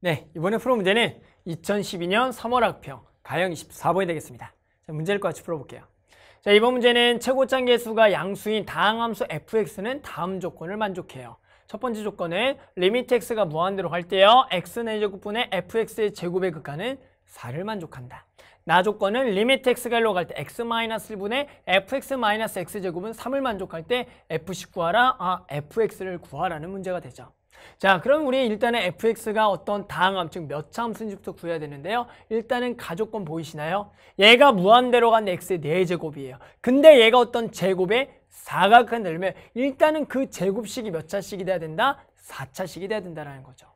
네, 이번에 풀어 문제는 2012년 3월 학평 가형 24번이 되겠습니다. 자, 문제를 같이 풀어볼게요. 자, 이번 문제는 최고장 계수가 양수인 다항함수 fx는 다음 조건을 만족해요. 첫 번째 조건은 리미트 x가 무한대로 갈 때요. x 내제곱분의 fx의 제곱의 극한은 4를 만족한다. 나 조건은 리미트 x가 1로 갈 때 x-1분의 fx-x제곱은 3을 만족할 때 f19 하라, 아, fx를 구하라는 문제가 되죠. 자 그럼 우리 일단은 fx가 어떤 다항함 즉 몇차함수인지부터 구해야 되는데요 일단은 가족권 보이시나요? 얘가 무한대로 간 x의 4제곱이에요 근데 얘가 어떤 제곱의 사각형 넓면 일단은 그 제곱식이 몇 차씩이 돼야 된다? 4차식이 돼야 된다라는 거죠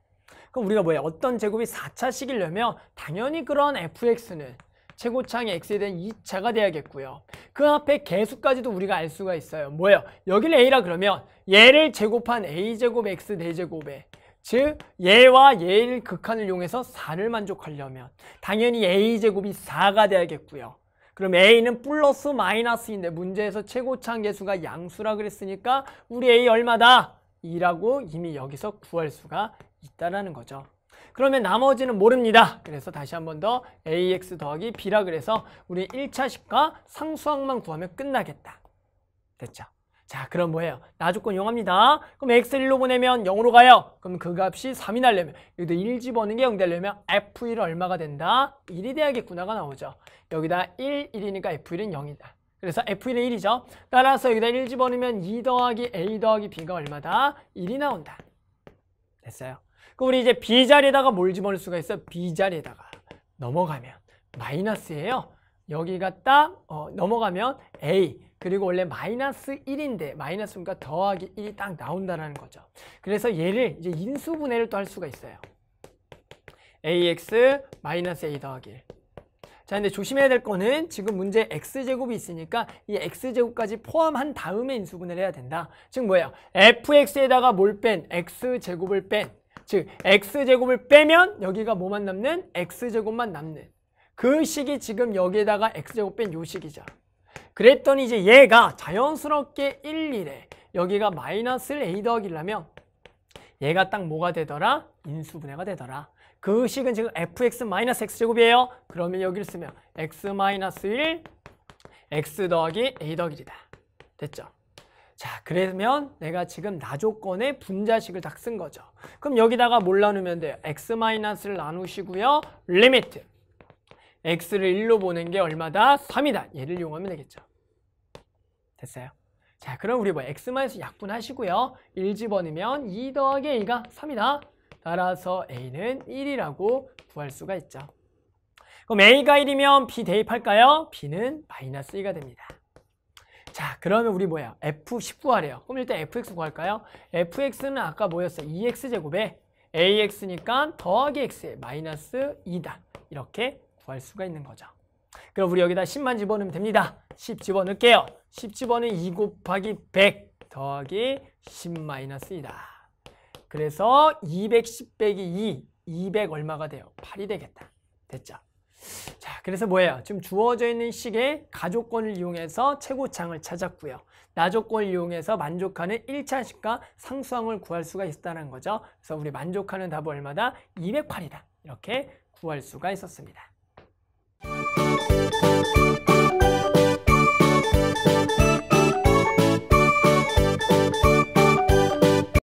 그럼 우리가 뭐예요? 어떤 제곱이 4차식이려면 당연히 그런 fx는 최고창의 x에 대한 2차가 돼야겠고요 그 앞에 개수까지도 우리가 알 수가 있어요. 뭐예요? 여기를 a라 그러면 얘를 제곱한 a제곱 x 4제곱에 즉 얘와 얘의 극한을 이용해서 4를 만족하려면 당연히 a제곱이 4가 돼야겠고요. 그럼 a는 플러스 마이너스인데 문제에서 최고차항 개수가 양수라 그랬으니까 우리 a 얼마다? 2라고 이미 여기서 구할 수가 있다라는 거죠. 그러면 나머지는 모릅니다. 그래서 다시 한 번 더 ax 더하기 b라 그래서 우리 1차식과 상수항만 구하면 끝나겠다. 됐죠? 자 그럼 뭐예요? 나조건 용합니다. 그럼 x를 1로 보내면 0으로 가요. 그럼 그 값이 3이 날려면 여기도 1 집어넣는 게 0 되려면 f1 얼마가 된다? 1이 돼야겠구나가 나오죠. 여기다 1, 1이니까 f1은 0이다. 그래서 F1의 1이죠. 따라서 여기다 1 집어넣으면 2 더하기 A 더하기 B가 얼마다? 1이 나온다. 됐어요. 그럼 우리 이제 b 자리에다가 뭘 집어넣을 수가 있어? 요 b 자리에다가 넘어가면 마이너스예요. 여기 가딱 어, 넘어가면 a 그리고 원래 마이너스 1인데 마이너스니까 더하기 1이 딱 나온다라는 거죠. 그래서 얘를 이제 인수분해를 또 할 수가 있어요. ax 마이너스 a 더하기 1. 자, 근데 조심해야 될 거는 지금 문제 x제곱이 있으니까 이 x제곱까지 포함한 다음에 인수분해를 해야 된다. 즉 뭐예요? fx에다가 뭘 뺀? x제곱을 뺀즉 x제곱을 빼면 여기가 뭐만 남는? x제곱만 남는 그 식이 지금 여기에다가 x제곱 뺀 요 식이죠. 그랬더니 이제 얘가 자연스럽게 1, 1에 여기가 마이너스 a 더하기 라면 얘가 딱 뭐가 되더라? 인수분해가 되더라. 그 식은 지금 fx 마이너스 x제곱이에요. 그러면 여기를 쓰면 x 마이너스 1, x 더하기 a 더하기 1이다. 됐죠? 자, 그러면 내가 지금 나조건의 분자식을 다 쓴 거죠. 그럼 여기다가 뭘 나누면 돼요? x-를 나누시고요. limit x를 1로 보는게 얼마다? 3이다. 얘를 이용하면 되겠죠. 됐어요? 자, 그럼 우리 뭐 x-마이너스 약분하시고요. 1 집어넣으면 2 더하기 2가 3이다. 따라서 a는 1이라고 구할 수가 있죠. 그럼 a가 1이면 b 대입할까요? b는 마이너스 2가 됩니다. 자 그러면 우리 뭐야 f19하래요 그럼 일단 fx 구할까요? fx는 아까 뭐였어? 2x제곱에 e ax니까 더하기 x에 마이너스 2다 이렇게 구할 수가 있는 거죠 그럼 우리 여기다 10만 집어넣으면 됩니다 10 집어넣을게요 10 집어넣은 2 곱하기 100 더하기 10 마이너스 2다 그래서 210 빼기 2 200 얼마가 돼요? 8이 되겠다 됐죠? 자, 그래서 뭐예요? 지금 주어져 있는 식의 가족권을 이용해서 최고창을 찾았고요. 나조권을 이용해서 만족하는 1차 식과 상수항을 구할 수가 있다는 거죠. 그래서 우리 만족하는 답은 얼마다? 208이다. 이렇게 구할 수가 있었습니다.